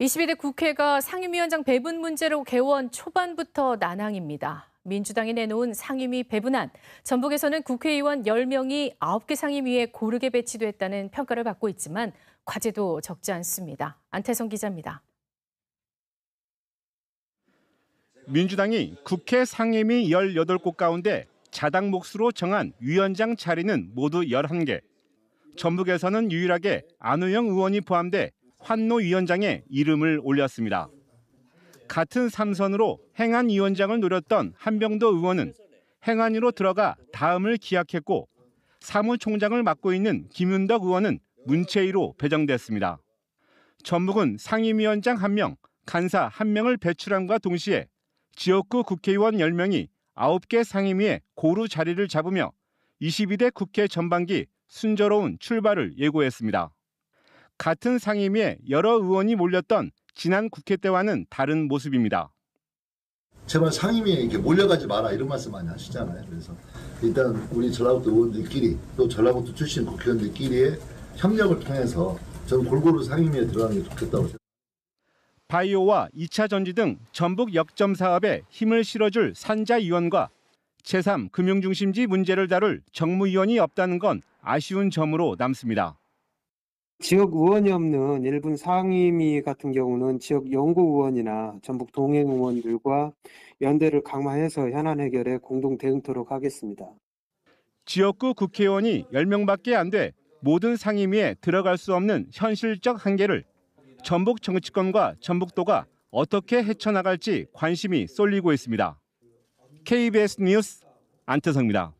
22대 국회가 상임위원장 배분 문제로 개원 초반부터 난항입니다. 민주당이 내놓은 상임위 배분안, 전북에서는 국회의원 10명이 9개 상임위에 고르게 배치됐다는 평가를 받고 있지만 과제도 적지 않습니다. 안태성 기자입니다. 민주당이 국회 상임위 18곳 가운데 자당 몫으로 정한 위원장 자리는 모두 11개. 전북에서는 유일하게 안우영 의원이 포함돼 환노 위원장의 이름을 올렸습니다. 같은 삼선으로 행안 위원장을 노렸던 한병도 의원은 행안위로 들어가 다음을 기약했고 사무총장을 맡고 있는 김윤덕 의원은 문체위로 배정됐습니다. 전북은 상임위원장 1명, 간사 1명을 배출함과 동시에 지역구 국회의원 10명이 9개 상임위에 고루 자리를 잡으며 22대 국회 전반기 순조로운 출발을 예고했습니다. 같은 상임위에 여러 의원이 몰렸던 지난 국회 때와는 다른 모습입니다. 제발 상임위에 이렇게 몰려가지 마라 이런 말씀 많이 하시잖아요. 그래서 일단 우리 전라북도 의원들끼리 또 전라북도 출신 국회의원들끼리의 협력을 통해서 저는 골고루 상임위에 들어가는 게 좋겠다고 생각합니다. 바이오와 2차 전지 등 전북 역점 사업에 힘을 실어줄 산자위원과 제3 금융중심지 문제를 다룰 정무위원이 없다는 건 아쉬운 점으로 남습니다. 지역 의원이 없는 일본 상임위 같은 경우는 지역 연구 의원이나 전북 동행 의원들과 연대를 강화해서 현안 해결에 공동 대응토록 하겠습니다. 지역구 국회의원이 10명밖에 안 돼 모든 상임위에 들어갈 수 없는 현실적 한계를 전북 정치권과 전북도가 어떻게 헤쳐나갈지 관심이 쏠리고 있습니다. KBS 뉴스 안태성입니다.